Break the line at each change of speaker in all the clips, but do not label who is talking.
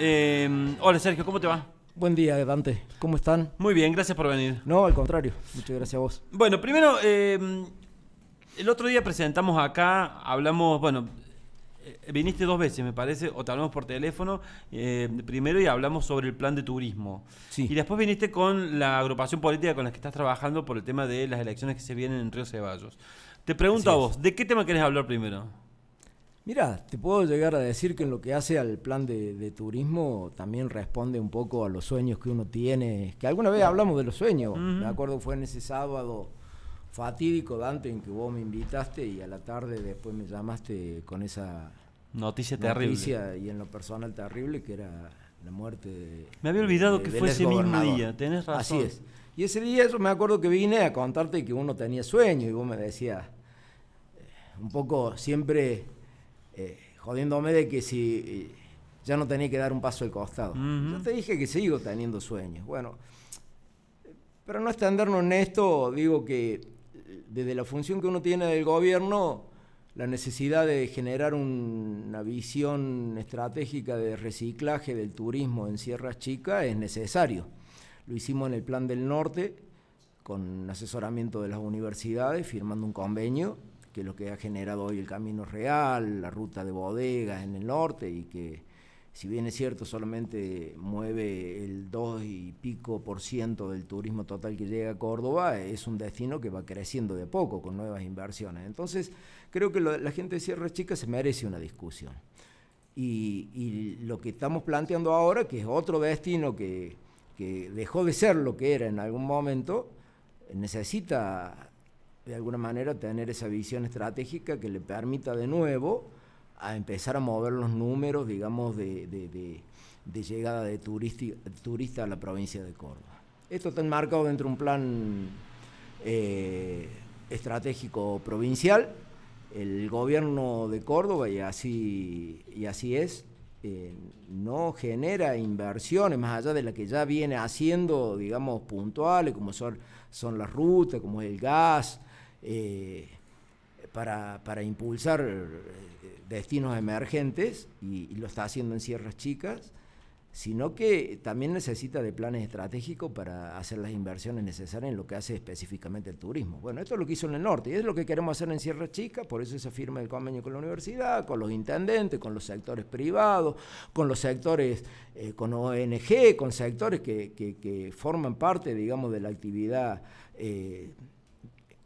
Em, hola Sergio, ¿cómo te va? Buen día,
Dante. ¿Cómo están? Muy bien, gracias por venir. No, al contrario. Muchas gracias a vos.
Bueno, primero, em, el otro día presentamos acá, hablamos, bueno, eh, viniste dos veces, me parece, o te hablamos por teléfono eh, primero y hablamos sobre el plan de turismo. Y después viniste con la agrupación política con la que estás trabajando por el tema de las elecciones que se vienen en Río Ceballos. Te pregunto a vos, ¿de qué tema querés hablar primero?
Mira, te puedo llegar a decir que en lo que hace al plan de, turismo también responde un poco a los sueños que uno tiene, que alguna vez hablamos de los sueños, me acuerdo fue en ese sábado fatídico, Dante, en que vos me invitaste y a la tarde después me llamaste con esa noticia, noticia y en lo personal terrible que era la muerte de... Me había olvidado que fue ese mismo día, tenés razón. Así es. Y ese día yo me acuerdo que vine a contarte que uno tenía sueños y vos me decías, eh, un poco siempre eh, jodiéndome de que si eh, ya no tenía que dar un paso al costado. Yo te dije que sigo teniendo sueños. Bueno, pero no extendernos en esto, digo que eh, desde la función que uno tiene del gobierno, la necesidad de generar una visión estratégica de reciclaje del turismo en Sierra Chica es necesario. Lo hicimos en el Plan del Norte, con asesoramiento de las universidades, firmando un convenio que es lo que ha generado hoy el Camino Real, la ruta de bodegas en el norte y que si bien es cierto solamente mueve el 2 y pico por ciento del turismo total que llega a Córdoba, es un destino que va creciendo de poco con nuevas inversiones. Entonces creo que la gente de Sierra Chica se merece una discusión. Y, lo que estamos planteando ahora, que es otro destino que, que dejó de ser lo que era en algún momento, necesita de alguna manera, tener esa visión estratégica que le permita de nuevo a empezar a mover los números, digamos, de, llegada de turistas a la provincia de Córdoba. Esto está enmarcado dentro de un plan eh, estratégico provincial. El gobierno de Córdoba, y así, y así es, eh, no genera inversiones más allá de las que ya viene haciendo, digamos, puntuales, como son, son las rutas, como es el gas, eh, para, impulsar eh, destinos emergentes, y, lo está haciendo en Sierras Chicas, sino que también necesita de planes estratégicos para hacer las inversiones necesarias en lo que hace específicamente el turismo. Bueno, esto es lo que hizo en el norte, y es lo que queremos hacer en Sierras Chicas, por eso se firma el convenio con la universidad, con los intendentes, con los sectores privados, con los sectores, eh, con ONG, con sectores que, forman parte, digamos, de la actividad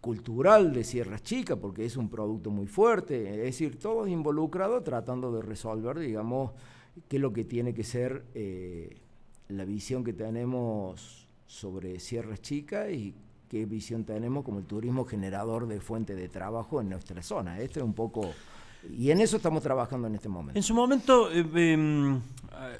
cultural de Sierra Chica, porque es un producto muy fuerte, es decir, todos involucrados tratando de resolver, digamos, qué es lo que tiene que ser eh, la visión que tenemos sobre Sierra Chica y qué visión tenemos como el turismo generador de fuente de trabajo en nuestra zona. Este es un poco... Y en eso estamos trabajando en este momento.
En su momento eh, em, eh,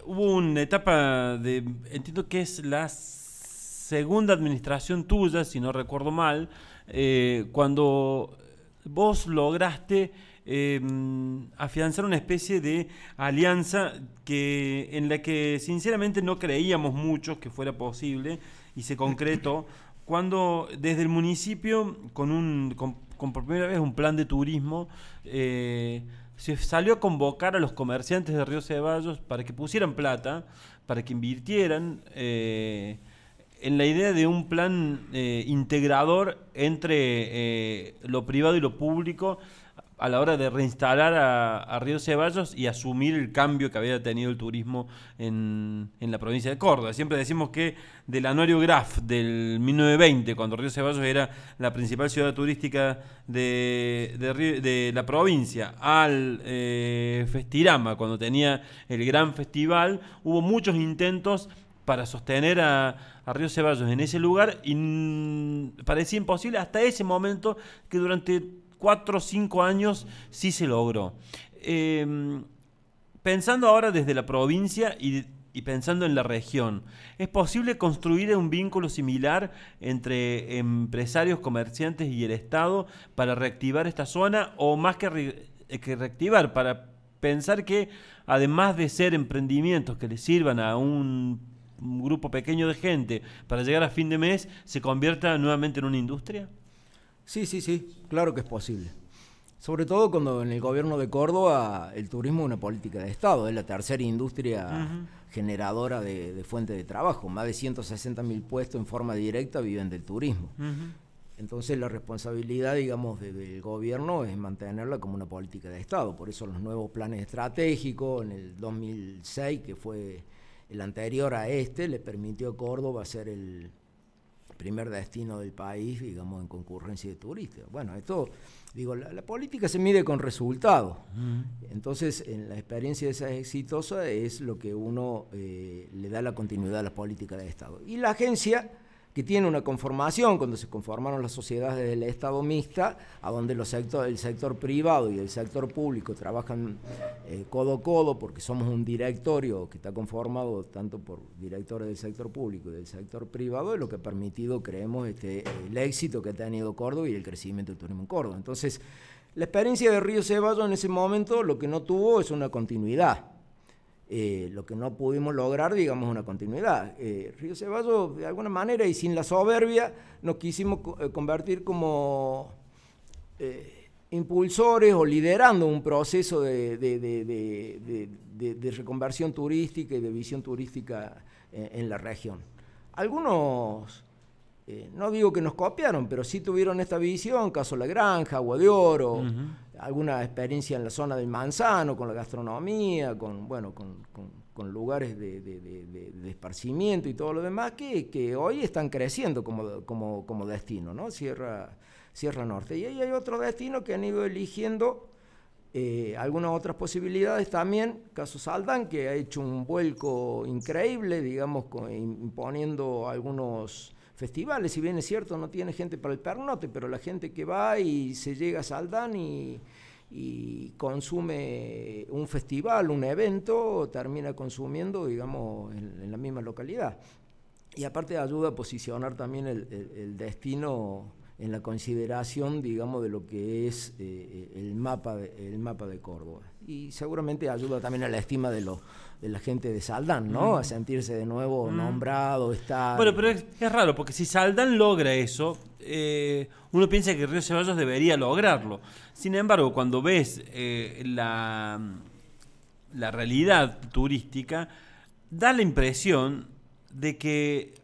hubo una etapa de, entiendo que es la segunda administración tuya, si no recuerdo mal, eh, cuando vos lograste em, afianzar una especie de alianza que, en la que sinceramente no creíamos muchos que fuera posible y se concretó cuando desde el municipio, con, un, por primera vez un plan de turismo, eh, se salió a convocar a los comerciantes de Río Ceballos para que pusieran plata, para que invirtieran. Eh, en la idea de un plan eh, integrador entre eh, lo privado y lo público a la hora de reinstalar a, Río Ceballos y asumir el cambio que había tenido el turismo en, la provincia de Córdoba. Siempre decimos que del anuario Graf del 1920, cuando Río Ceballos era la principal ciudad turística de, la provincia, al eh, Festirama, cuando tenía el gran festival, hubo muchos intentos para sostener a, Río Ceballos en ese lugar y parecía imposible hasta ese momento que durante cuatro o cinco años sí se logró. Em, pensando ahora desde la provincia y, pensando en la región, ¿es posible construir un vínculo similar entre empresarios, comerciantes y el Estado para reactivar esta zona o más que eh, reactivar, para pensar que además de ser emprendimientos que le sirvan a un un grupo pequeño de gente para llegar a fin de mes se
convierta nuevamente en una industria? Sí, sí, sí, claro que es posible. Sobre todo cuando en el gobierno de Córdoba el turismo es una política de Estado, es la tercera industria generadora de, de, fuente de trabajo. Más de 160 mil puestos en forma directa viven del turismo. Entonces la responsabilidad, digamos, del gobierno es mantenerla como una política de Estado. Por eso los nuevos planes estratégicos en el 2006, que fue el anterior a este le permitió a Córdoba ser el primer destino del país, digamos, en concurrencia de turistas. Bueno, esto, digo, la, política se mide con resultados. Entonces, en la experiencia de esa exitosa es lo que uno eh, le da la continuidad a la política de Estado. Y la agencia que tiene una conformación, cuando se conformaron las sociedades del Estado mixta, a donde los el sector privado y el sector público trabajan eh, codo a codo, porque somos un directorio que está conformado tanto por directores del sector público y del sector privado, es lo que ha permitido, creemos, este, el éxito que ha tenido Córdoba y el crecimiento del turismo en Córdoba. Entonces, la experiencia de Río Ceballos en ese momento lo que no tuvo es una continuidad eh, lo que no pudimos lograr, digamos, una continuidad. Eh, Río Ceballos, de alguna manera, y sin la soberbia, nos quisimos eh, convertir como impulsores o liderando un proceso de, reconversión turística y de visión turística en la región. Algunos... no digo que nos copiaron, pero sí tuvieron esta visión, caso La Granja, Agua de Oro, alguna experiencia en la zona del Manzano, con la gastronomía, con, bueno, con, lugares de, esparcimiento y todo lo demás, que, que hoy están creciendo como, destino, ¿no? Sierra, Sierra Norte. Y ahí hay otro destino que han ido eligiendo eh, algunas otras posibilidades también, caso Saldán, que ha hecho un vuelco increíble, digamos, imponiendo algunos festivales, si bien es cierto, no tiene gente para el pernote, pero la gente que va y se llega a Saldán y, consume un festival, un evento, termina consumiendo, digamos, en, la misma localidad. Y aparte ayuda a posicionar también el, destino en la consideración, digamos, de lo que es eh, el, mapa el mapa de Córdoba. Y seguramente ayuda también a la estima de los de la gente de Saldán, ¿no? Mm. A sentirse de nuevo mm. nombrado, estar... Bueno,
pero es, raro, porque si Saldán logra eso, eh, uno piensa que Río Ceballos debería lograrlo. Sin embargo, cuando ves eh, la, la realidad turística, da la impresión de que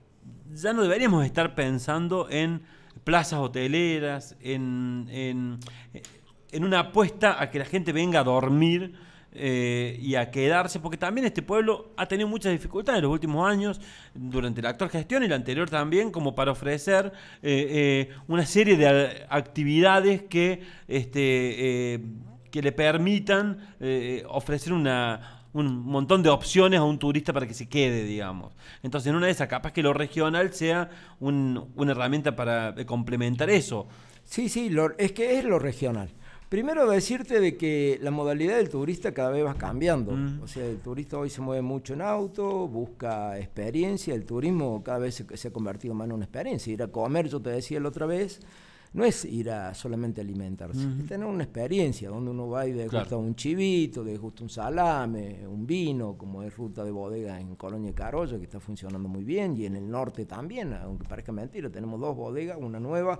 ya no deberíamos estar pensando en plazas hoteleras, en, en, eh, en una apuesta a que la gente venga a dormir eh, y a quedarse, porque también este pueblo ha tenido muchas dificultades en los últimos años, durante la actual gestión y la anterior también, como para ofrecer eh, eh, una serie de actividades que, este, que le permitan ofrecer una, un montón de opciones a un turista para que se quede, digamos. Entonces, en una de esas, capas que lo regional sea un, una herramienta
para complementar eso. Sí, sí, lo, es que es lo regional. Primero decirte de que la modalidad del turista cada vez va cambiando. Mm. O sea, el turista hoy se mueve mucho en auto, busca experiencia. El turismo cada vez se, se ha convertido más en una experiencia. Ir a comer, yo te decía la otra vez, no es ir a solamente alimentarse, es tener una experiencia donde uno va y degusta un chivito, degusta un salame, un vino, como es ruta de bodega en Colonia Carolla, que está funcionando muy bien, y en el norte también, aunque parezca mentira, tenemos dos bodegas, una nueva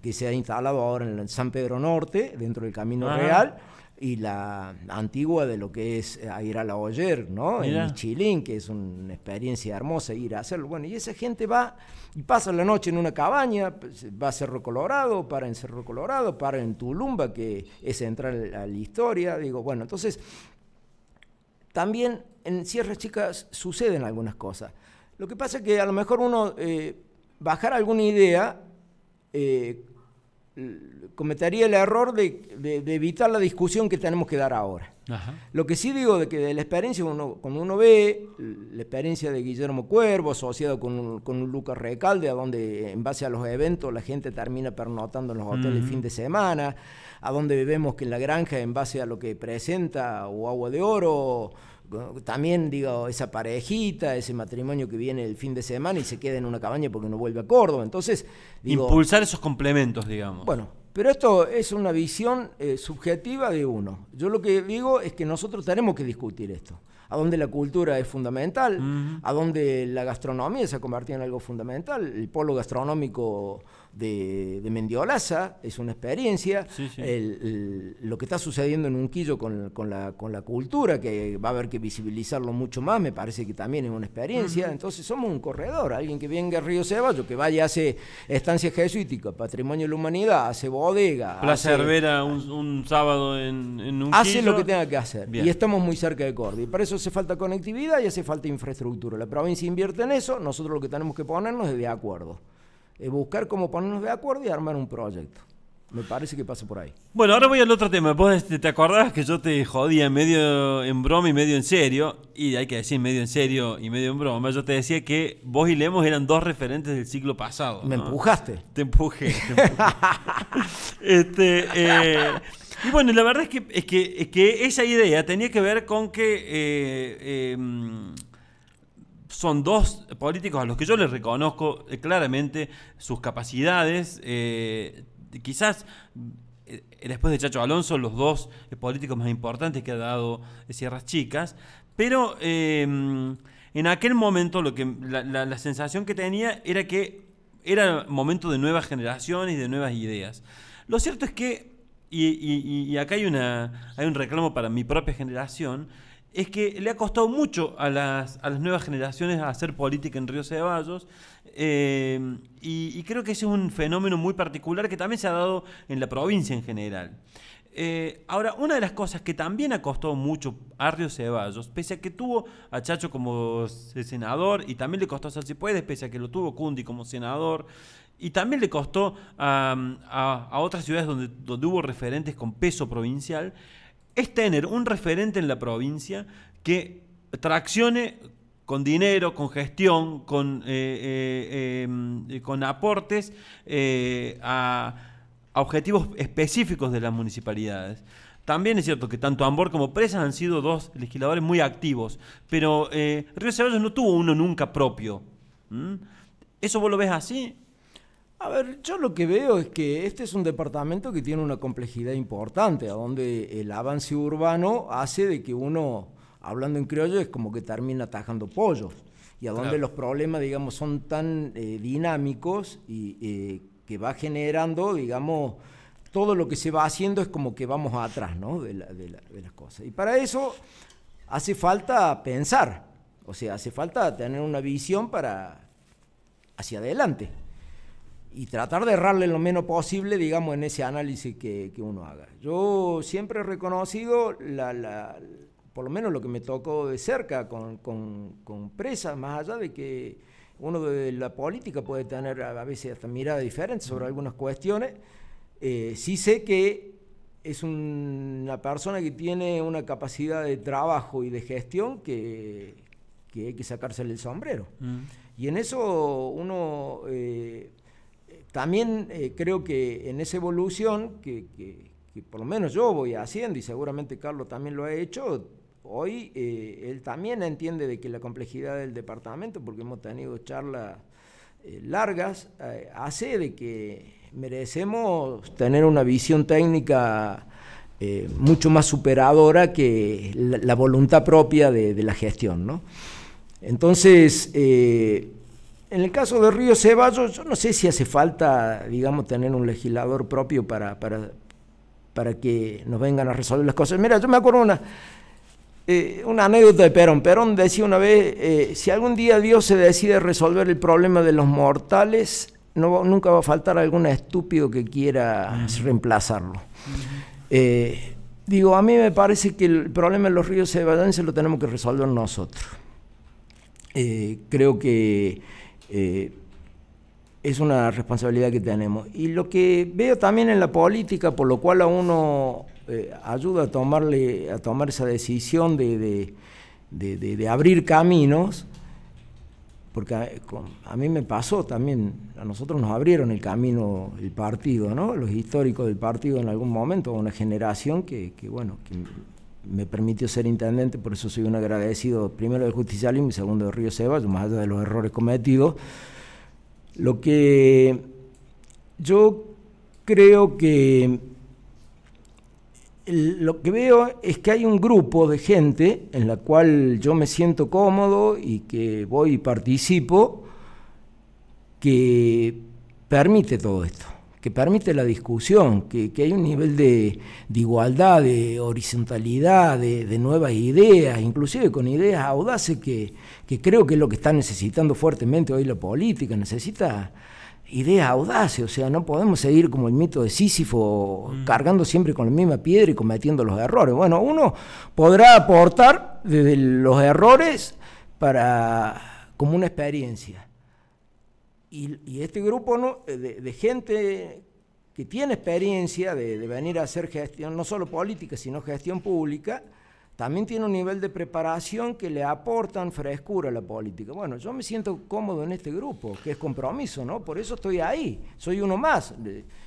que se ha instalado ahora en San Pedro Norte, dentro del Camino ah. Real y la antigua de lo que es eh, ir a la Oyer, ¿no? En Chilín, que es una experiencia hermosa ir a hacerlo. Bueno, y esa gente va y pasa la noche en una cabaña, pues, va a Cerro Colorado, para en Cerro Colorado, para en Tulumba, que es central a la historia. Digo, bueno, entonces, también en Sierras Chicas suceden algunas cosas. Lo que pasa es que a lo mejor uno eh, bajar alguna idea, eh, cometería el error de, evitar la discusión que tenemos que dar ahora. Lo que sí digo de que de la experiencia, uno, cuando uno ve la experiencia de Guillermo Cuervo asociado con, con Lucas Recalde, a donde en base a los eventos la gente termina pernotando en los hoteles fin de semana, a donde vemos que en la granja en base a lo que presenta o agua de oro también digo, esa parejita, ese matrimonio que viene el fin de semana y se queda en una cabaña porque no vuelve a Córdoba. Entonces, impulsar
esos complementos, digamos.
Bueno, pero esto es una visión eh, subjetiva de uno. Yo lo que digo es que nosotros tenemos que discutir esto. A dónde la cultura es fundamental, a dónde la gastronomía se ha convertido en algo fundamental, el polo gastronómico de, Mendiolaza, es una experiencia. El, lo que está sucediendo en Unquillo con, con, la, con la cultura, que va a haber que visibilizarlo mucho más, me parece que también es una experiencia. Entonces somos un corredor, alguien que venga a Río Ceballos, que vaya hace estancia jesuítica, patrimonio de la humanidad, hace bodega. la hace,
un, sábado
en, en Unquillo. Hace lo que tenga que hacer. Y estamos muy cerca de Córdoba. Y para eso hace falta conectividad y hace falta infraestructura. La provincia invierte en eso, nosotros lo que tenemos que ponernos es de acuerdo. Eh, buscar cómo ponernos de acuerdo y armar un proyecto. Me parece que pasa por ahí.
Bueno, ahora voy al otro tema. Vos este, te acordás que yo te jodía medio en broma y medio en serio, y hay que decir medio en serio y medio en broma. Yo te decía que vos y Lemos eran dos referentes del siglo pasado. Me empujaste. Te empujé. Este, eh, y bueno, la verdad es que, es que, esa idea tenía que ver con que eh, son dos políticos a los que yo les reconozco eh, claramente sus capacidades. Eh, quizás eh, después de Chacho Alonso, los dos políticos más importantes que ha dado Sierras Chicas, pero en aquel momento lo que, la, sensación que tenía era que era momento de nuevas generaciones y de nuevas ideas. Lo cierto es que, y, acá hay, una, hay un reclamo para mi propia generación, es que le ha costado mucho a las, nuevas generaciones hacer política en Río Ceballos. Eh, y, creo que ese es un fenómeno muy particular que también se ha dado en la provincia en general. Eh, ahora, una de las cosas que también ha costado mucho a Río Ceballos, pese a que tuvo a Chacho como senador y también le costó a puede, pese a que lo tuvo Cundi como senador, y también le costó a, otras ciudades donde, donde hubo referentes con peso provincial, es tener un referente en la provincia que traccione con dinero, con gestión, con, eh, eh, em, con aportes eh, a, objetivos específicos de las municipalidades. También es cierto que tanto Ambor como Presas han sido dos legisladores muy activos, pero Río
Ceballos no tuvo uno nunca propio. ¿Eso vos lo ves así? A ver, yo lo que veo es que este es un departamento que tiene una complejidad importante, a donde el avance urbano hace de que uno, hablando en criollo, es como que termina atajando pollos, y a donde los problemas, digamos, son tan eh, dinámicos y eh, que va generando, digamos, todo lo que se va haciendo es como que vamos atrás, ¿no? De, de las cosas. Y para eso hace falta pensar, o sea, hace falta tener una visión para hacia adelante y tratar de errarle lo menos posible, digamos, en ese análisis que, que uno haga. Yo siempre he reconocido, la, la, por lo menos lo que me tocó de cerca con, con, con presas, más allá de que uno de la política puede tener a veces hasta mirada diferente sobre algunas cuestiones, eh, sí sé que es una persona que tiene una capacidad de trabajo y de gestión que, que hay que sacársele el sombrero. Mm. Y en eso uno... Eh, también eh, creo que en esa evolución, que, por lo menos yo voy haciendo y seguramente Carlos también lo ha hecho, hoy eh, él también entiende de que la complejidad del departamento, porque hemos tenido charlas eh, largas, hace de que merecemos tener una visión técnica mucho más superadora que la, voluntad propia de, la gestión. ¿no? Entonces, en el caso de Río Ceballos, yo no sé si hace falta, digamos, tener un legislador propio para, para, que nos vengan a resolver las cosas. Mira, yo me acuerdo una, eh, una anécdota de Perón. Perón decía una vez, eh, si algún día Dios se decide resolver el problema de los mortales, nunca va a faltar algún estúpido que quiera reemplazarlo. Eh, digo, a mí me parece que el problema de los ríos ceballenses lo tenemos que resolver nosotros. creo que eh, es una responsabilidad que tenemos. Y lo que veo también en la política, por lo cual a uno eh, ayuda a, tomarle, a tomar esa decisión de, de, de, abrir caminos, porque eh, a, mí me pasó también, a nosotros nos abrieron el camino el partido, ¿no? los históricos del partido en algún momento, una generación que, que bueno, que me permitió ser intendente, por eso soy un agradecido primero de Justicial y mi segundo de Río Sebas, más allá de los errores cometidos. Lo que yo creo que lo que veo es que hay un grupo de gente en la cual yo me siento cómodo y que voy y participo que permite todo esto que permite la discusión, que, hay un nivel de, igualdad, de horizontalidad, de, nuevas ideas, inclusive con ideas audaces que, creo que es lo que está necesitando fuertemente hoy la política, necesita ideas audaces, o sea, no podemos seguir como el mito de Sísifo, mm. cargando siempre con la misma piedra y cometiendo los errores. Bueno, uno podrá aportar desde los errores para como una experiencia. Y, este grupo ¿no? Eh, de, gente que tiene experiencia de, venir a hacer gestión, no solo política, sino gestión pública, también tiene un nivel de preparación que le aportan frescura a la política. Bueno, yo me siento cómodo en este grupo, que es compromiso, ¿no? Por eso estoy ahí, soy uno más,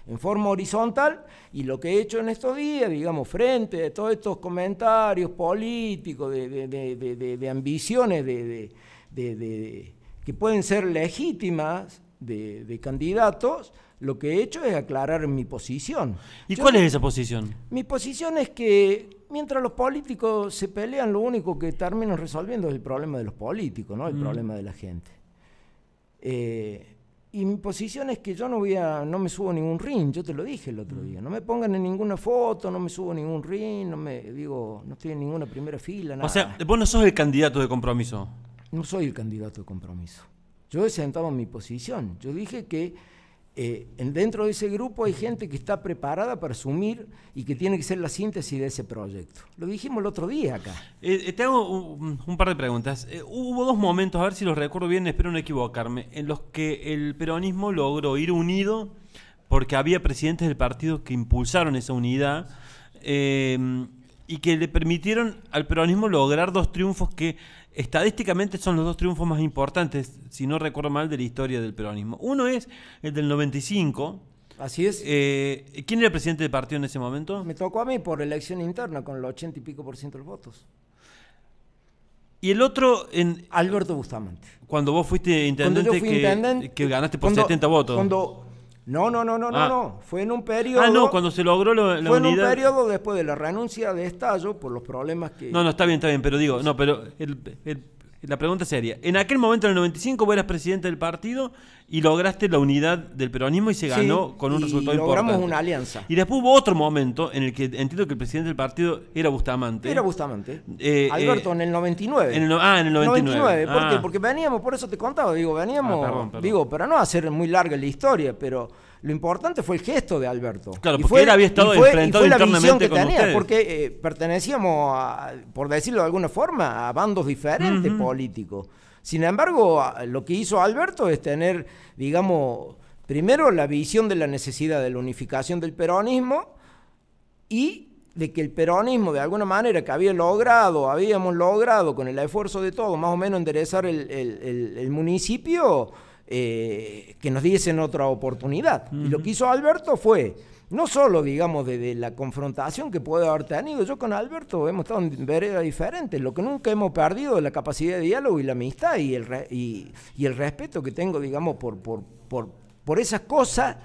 en forma horizontal, y lo que he hecho en estos días, digamos, frente a todos estos comentarios políticos, de ambiciones, de que pueden ser legítimas de, candidatos, lo que he hecho es aclarar mi posición. ¿Y cuál es esa posición? Mi posición es que mientras los políticos se pelean, lo único que terminan resolviendo es el problema de los políticos, no el mm. problema de la gente. Eh, y mi posición es que yo no voy a, no me subo ningún ring, yo te lo dije el otro mm. día, no me pongan en ninguna foto, no me subo ningún ring, no me digo, no estoy en ninguna primera fila, nada. O sea, vos no sos el candidato de compromiso no soy el candidato de compromiso. Yo he sentado mi posición. Yo dije que eh, dentro de ese grupo hay gente que está preparada para asumir y que tiene que ser la síntesis de ese proyecto. Lo dijimos el otro día acá.
Eh, eh, te un, par de preguntas. hubo dos momentos, a ver si los recuerdo bien, espero no equivocarme, en los que el peronismo logró ir unido porque había presidentes del partido que impulsaron esa unidad y que le permitieron al peronismo lograr dos triunfos que estadísticamente son los dos triunfos más importantes, si no recuerdo mal, de la historia del peronismo. Uno es el del 95. Así es. Eh, ¿Quién era el presidente del partido en ese momento? Me tocó a mí por elección
interna, con el 80 y pico por ciento de los votos.
Y el otro en...
Alberto Bustamante.
Cuando vos fuiste intendente, que, ganaste por 70 votos.
Cuando no, no, no, no, no, ah. no. Fue en un periodo. Ah, no, cuando
se logró en un periodo
después de la renuncia de Estallo por los problemas que. No,
no, está bien, está bien, pero digo, no, pero la pregunta sería: en aquel momento, en el 95, vos eras presidente del partido, y lograste la unidad del peronismo y se ganó con un resultado logramos importante. Logramos una alianza. Y después hubo otro momento en el que entiendo que el presidente del partido era Bustamante. Era Bustamante. Eh, eh, Alberto, en
el 99. En ah, en el 99. ¿Por qué? Ah. Porque veníamos, por eso te contaba, digo, veníamos, ah, digo, para no hacer muy larga la historia, pero lo importante fue el gesto de Alberto. Claro, porque él había estado y fue, y la visión que tenía, porque eh, pertenecíamos, por decirlo de alguna forma, a bandos diferentes políticos. Sin embargo, lo que hizo Alberto es tener, digamos, primero la visión de la necesidad de la unificación del peronismo y de que el peronismo, de alguna manera, que había logrado, habíamos logrado con el esfuerzo de todos, más o menos enderezar el, municipio, eh, que nos diesen otra oportunidad. Y lo que hizo Alberto fue no solo, digamos, desde la confrontación que puede haber tenido. Yo con Alberto hemos estado en veredas diferentes. Lo que nunca hemos perdido es la capacidad de diálogo y la amistad y el, y, el respeto que tengo, digamos, por, por, esas cosas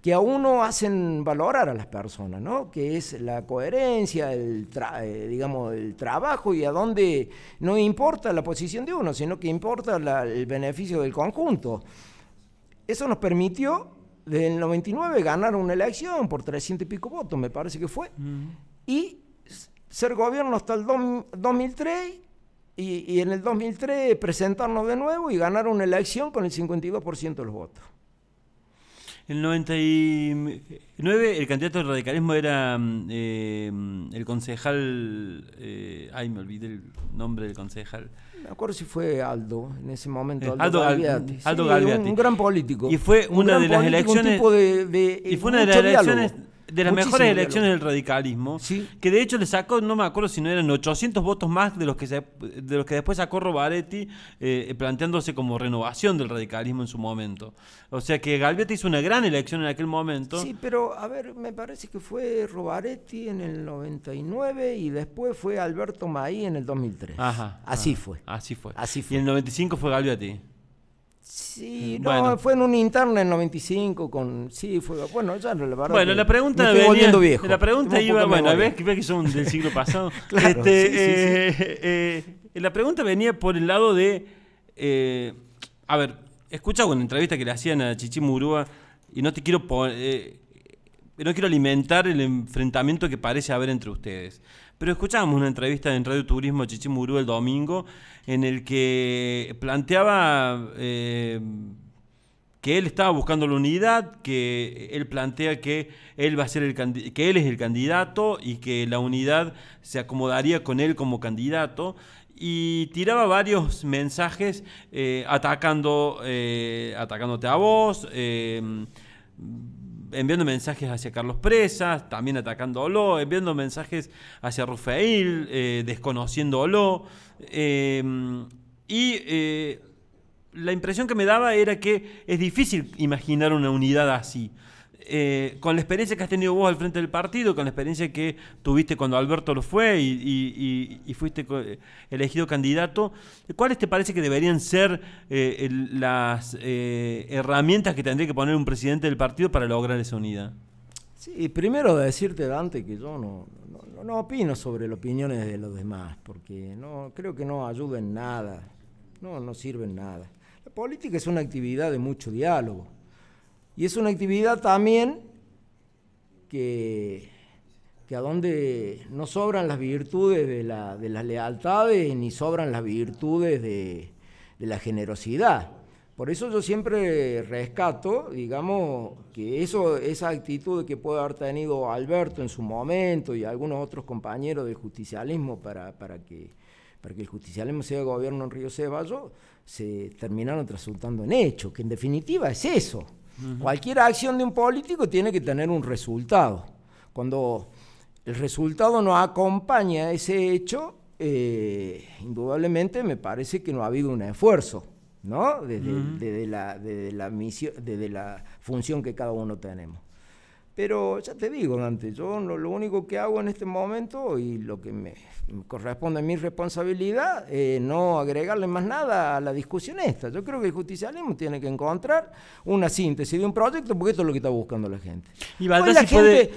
que a uno hacen valorar a las personas, ¿no? Que es la coherencia, el eh, digamos, el trabajo y a dónde no importa la posición de uno, sino que importa el beneficio del conjunto. Eso nos permitió el 99 ganaron una elección por 300 y pico votos, me parece que fue. Y ser gobierno hasta el 2003 y, en el 2003 presentarnos de nuevo y ganar una elección con el 52% de los votos.
El 99 el candidato de radicalismo era mm, eh, mm, el concejal, eh, ay me olvidé el nombre del concejal,
me acuerdo si fue Aldo, en ese momento, eh, Aldo, Aldo, Galviati. Aldo sí, Un, gran político. Y fue una de las elecciones. Un De, de, y fue una de las elecciones de las mejores elecciones
del radicalismo, ¿Sí? que de hecho le sacó, no me acuerdo si no eran 800 votos más de los que, de los que después sacó Robaretti, eh, planteándose como renovación del radicalismo en su momento. O sea que Galviati hizo una gran elección en aquel momento. Sí,
pero a ver, me parece que fue Robaretti en el 99 y después fue Alberto Maí en el 2003.
Ajá, así ah, fue. Así fue. Así fue. Y en el 95 fue Galviati. Sí, no,
fue en un interno en 95 con... Sí, fue... Bueno, ya la verdad Bueno, la pregunta me venía, volviendo viejo. La pregunta iba... Bueno, ves, que son del siglo pasado. claro, este, eh,
eh, eh, la pregunta venía por el lado de... a ver, escucha una entrevista que le hacían a Murúa y no te quiero no quiero alimentar el enfrentamiento que parece haber entre ustedes pero escuchábamos una entrevista en Radio Turismo Chichimurú el domingo en el que planteaba eh, que él estaba buscando la unidad, que él plantea que él va a ser el que él es el candidato y que la unidad se acomodaría con él como candidato y tiraba varios mensajes eh, atacando eh, atacándote a vos enviando mensajes hacia Carlos Presas, también atacando atacándolo, enviando mensajes hacia Rufael, desconociendo eh, desconociéndolo. Eh, y eh, la impresión que me daba era que es difícil imaginar una unidad así. Eh, con la experiencia que has tenido vos al frente del partido, con la experiencia que tuviste cuando Alberto lo fue y, fuiste eh, elegido candidato, ¿cuáles te parece que deberían ser eh, las herramientas que tendría que poner un presidente del partido para lograr
esa unidad? Sí, primero decirte, Dante, que yo no, no, opino sobre las opiniones de los demás, porque no creo que no ayuda en nada, no, no sirve nada. La política es una actividad de mucho diálogo y es una actividad también que, a donde no sobran las virtudes de, la, las lealtades ni sobran las virtudes de, la generosidad. Por eso yo siempre rescato, digamos, que eso, esa actitud que puede haber tenido Alberto en su momento y algunos otros compañeros del justicialismo para, que, el justicialismo sea gobierno en Río Ceballos, se terminaron resultando en hecho, que en definitiva es eso. Cualquier acción de un político tiene que tener un resultado. Cuando el resultado no acompaña a ese hecho, eh, indudablemente me parece que no ha habido un esfuerzo, ¿no? desde la función que cada uno tenemos. Pero ya te digo, Dante, yo lo, único que hago en este momento y lo que me, corresponde a mi responsabilidad es eh, no agregarle más nada a la discusión esta. Yo creo que el justicialismo tiene que encontrar una síntesis de un proyecto porque esto es lo que está buscando la gente. ¿Y si puede,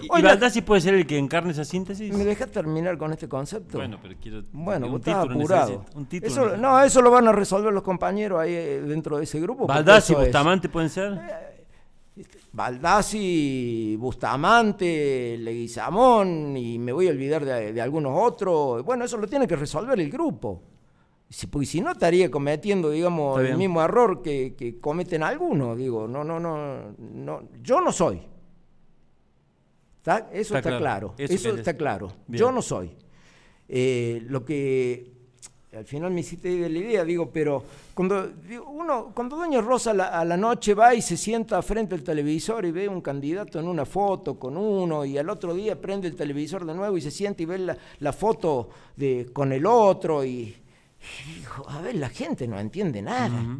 puede ser el que encarne esa síntesis? ¿Me dejas terminar
con este concepto?
Bueno, pero quiero... Bueno, Un título eso,
no, eso lo van a resolver los compañeros ahí eh, dentro de ese grupo. ¿Baldassi y Bustamante pueden ser? Eh, Baldassi, Bustamante, Leguizamón, y me voy a olvidar de, algunos otros. Bueno, eso lo tiene que resolver el grupo. Si, porque si no estaría cometiendo, digamos, el mismo error que, cometen algunos. Digo, no, no, no, no. Yo no soy. ¿Está? Eso está, claro. Eso, está claro. Yo no soy. Eh, lo que al final me hiciste de la idea, digo, pero cuando uno, cuando Doña Rosa a la, noche va y se sienta frente al televisor y ve un candidato en una foto con uno, y al otro día prende el televisor de nuevo y se sienta y ve la, foto de, con el otro, y, y, a ver, la gente no entiende nada.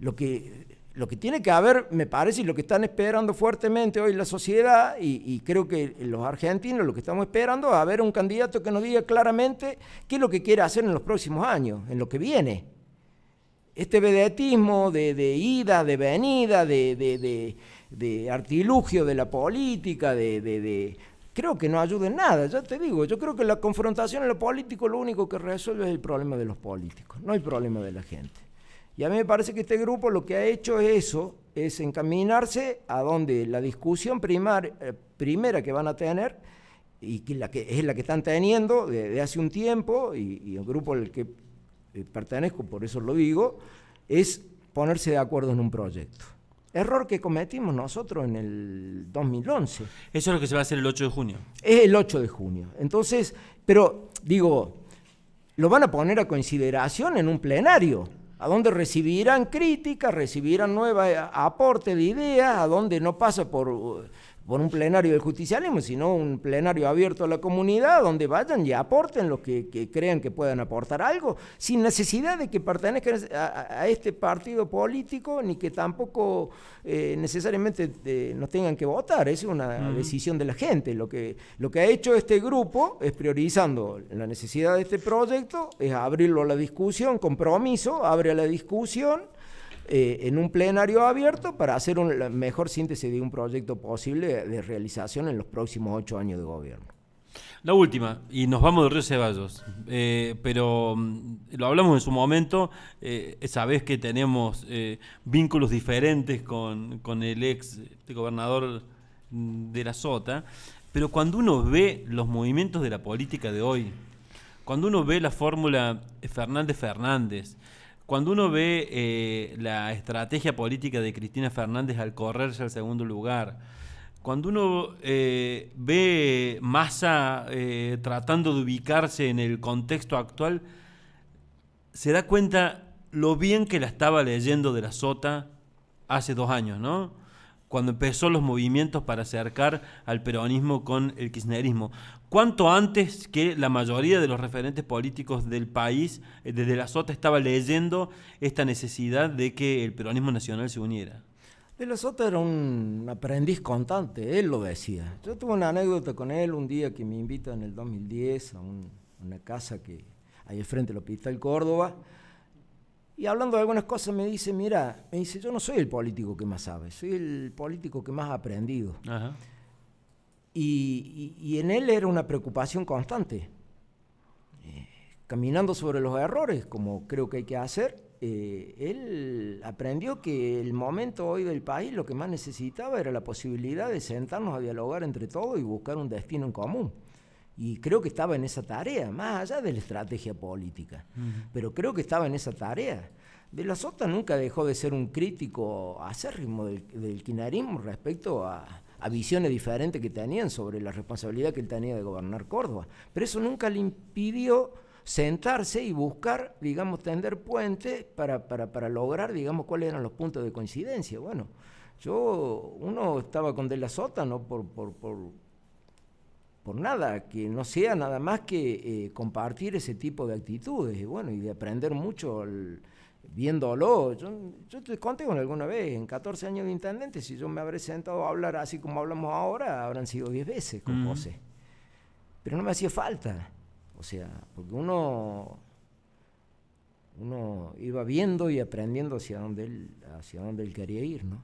Lo que lo que tiene que haber, me parece, y lo que están esperando fuertemente hoy la sociedad, y, creo que los argentinos lo que estamos esperando es haber un candidato que nos diga claramente qué es lo que quiere hacer en los próximos años, en lo que viene. Este vedetismo de, ida, de venida, de, de, artilugio de la política, de, creo que no ayuda en nada, ya te digo, yo creo que la confrontación en lo político lo único que resuelve es el problema de los políticos, no el problema de la gente. Y a mí me parece que este grupo lo que ha hecho es eso, es encaminarse a donde la discusión eh, primera que van a tener, y que, la que es la que están teniendo desde hace un tiempo, y, y, el grupo al que eh, pertenezco, por eso lo digo, es ponerse de acuerdo en un proyecto. Error que cometimos nosotros en el 2011. Eso
es lo que se va a hacer el 8 de junio.
Es el 8 de junio. Entonces, pero digo, lo van a poner a consideración en un plenario a donde recibirán críticas, recibirán nuevos eh, aportes de ideas, a donde no pasa por uh, por un plenario del justicialismo, sino un plenario abierto a la comunidad, donde vayan y aporten los que, crean que puedan aportar algo, sin necesidad de que pertenezcan a, este partido político, ni que tampoco eh, necesariamente nos tengan que votar. Es una decisión de la gente. Lo que, lo que ha hecho este grupo es priorizando la necesidad de este proyecto, es abrirlo a la discusión, compromiso, abre a la discusión eh, en un plenario abierto para hacer un, la mejor síntesis de un proyecto posible de, realización en los próximos ocho años de gobierno.
La última, y nos vamos de Río Ceballos, eh, pero mm, lo hablamos en su momento, eh, esa vez que tenemos vínculos diferentes con, el ex este gobernador mm, de la Sota, pero cuando uno ve los movimientos de la política de hoy, cuando uno ve la fórmula Fernández-Fernández, cuando uno ve eh, la estrategia política de Cristina Fernández al correrse al segundo lugar, cuando uno eh, ve Massa eh, tratando de ubicarse en el contexto actual, se da cuenta lo bien que la estaba leyendo de la sota hace dos años, ¿no? Cuando empezó los movimientos para acercar al peronismo con el kirchnerismo. ¿Cuánto antes que la mayoría de los referentes políticos del país, desde eh, la Sota, estaba leyendo esta necesidad de que el peronismo nacional se uniera.
De la Sota era un aprendiz constante, él lo decía. Yo tuve una anécdota con él un día que me invita en el 2010 a una casa que hay frente del Hospital Córdoba. Y hablando de algunas cosas me dice, mira, me dice, yo no soy el político que más sabe, soy el político que más ha aprendido. Ajá y, en él era una preocupación constante. Eh, caminando sobre los errores, como creo que hay que hacer, eh, él aprendió que el momento hoy del país lo que más necesitaba era la posibilidad de sentarnos a dialogar entre todos y buscar un destino en común. Y creo que estaba en esa tarea, más allá de la estrategia política, pero creo que estaba en esa tarea. De la Sota nunca dejó de ser un crítico acérrimo del, del quinarismo respecto a, a visiones diferentes que tenían sobre la responsabilidad que él tenía de gobernar Córdoba. Pero eso nunca le impidió sentarse y buscar, digamos, tender puentes para, para, lograr, digamos, cuáles eran los puntos de coincidencia. Bueno, yo, uno estaba con De la por, por, por, nada, que no sea nada más que eh, compartir ese tipo de actitudes, y bueno, y de aprender mucho al viéndolo, yo, te conté con alguna vez, en 14 años de intendente, si yo me habré sentado a hablar así como hablamos ahora, habrán sido 10 veces con sé Pero no me hacía falta, o sea, porque uno, uno iba viendo y aprendiendo hacia dónde él, hacia dónde él quería ir, ¿no?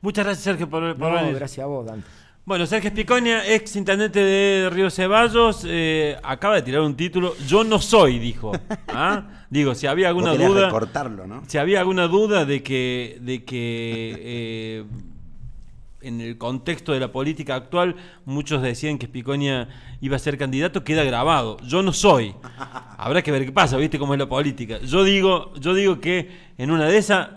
Muchas gracias, Sergio, por, venir. Gracias a vos, Dante. Bueno, Sergio Spiconia, ex intendente de Río Ceballos, eh, acaba de tirar un título. Yo no soy, dijo. ¿ah? Digo, si había alguna duda. Si había alguna duda de que, de eh, en el contexto de la política actual, muchos decían que Spiconia iba a ser candidato, queda grabado. Yo no soy. Habrá que ver qué pasa, viste cómo es la política. Yo digo, yo digo que en una de esas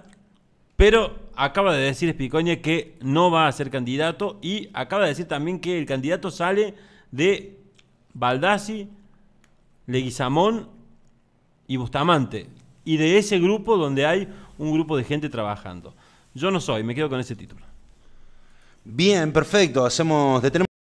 pero acaba de decir Spicoña que no va a ser candidato y acaba de decir también que el candidato sale de Baldassi, Leguizamón y Bustamante. Y de ese grupo donde hay un grupo de gente trabajando. Yo no soy, me quedo con ese título.
Bien, perfecto. Hacemos,